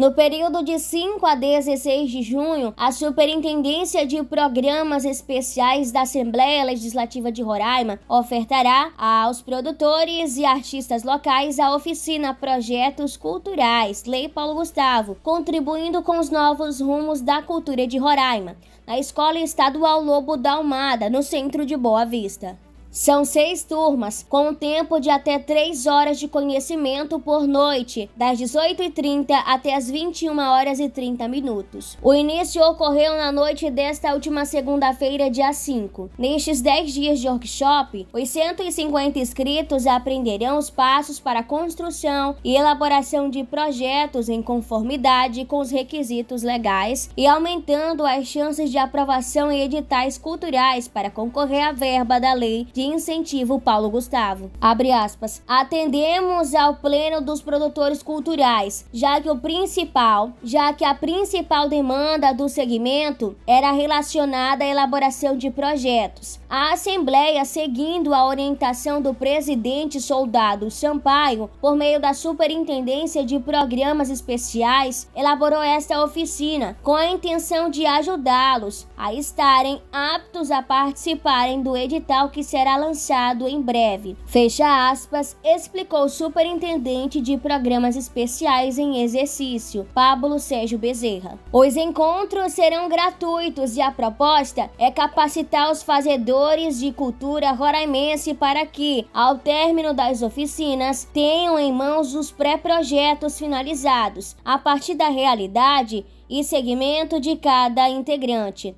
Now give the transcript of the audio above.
No período de 5 a 16 de junho, a Superintendência de Programas Especiais da Assembleia Legislativa de Roraima ofertará aos produtores e artistas locais a oficina Projetos Culturais Lei Paulo Gustavo, contribuindo com os novos rumos da cultura de Roraima, na Escola Estadual Lobo da Almada, no centro de Boa Vista. São seis turmas, com um tempo de até três horas de conhecimento por noite, das 18h30 até as 21 horas e 30 minutos. O início ocorreu na noite desta última segunda-feira, dia 5. Nestes 10 dias de workshop, os 150 inscritos aprenderão os passos para a construção e elaboração de projetos em conformidade com os requisitos legais e aumentando as chances de aprovação em editais culturais para concorrer à verba da lei de que incentiva o Paulo Gustavo. Abre aspas. Atendemos ao pleno dos produtores culturais, já que o principal, já que a principal demanda do segmento era relacionada à elaboração de projetos. A Assembleia, seguindo a orientação do presidente soldado Sampaio, por meio da Superintendência de Programas Especiais, elaborou esta oficina com a intenção de ajudá-los a estarem aptos a participarem do edital que será será lançado em breve. Fecha aspas, explicou o superintendente de programas especiais em exercício, Pablo Sérgio Bezerra. Os encontros serão gratuitos e a proposta é capacitar os fazedores de cultura roraimense para que, ao término das oficinas, tenham em mãos os pré-projetos finalizados, a partir da realidade e segmento de cada integrante.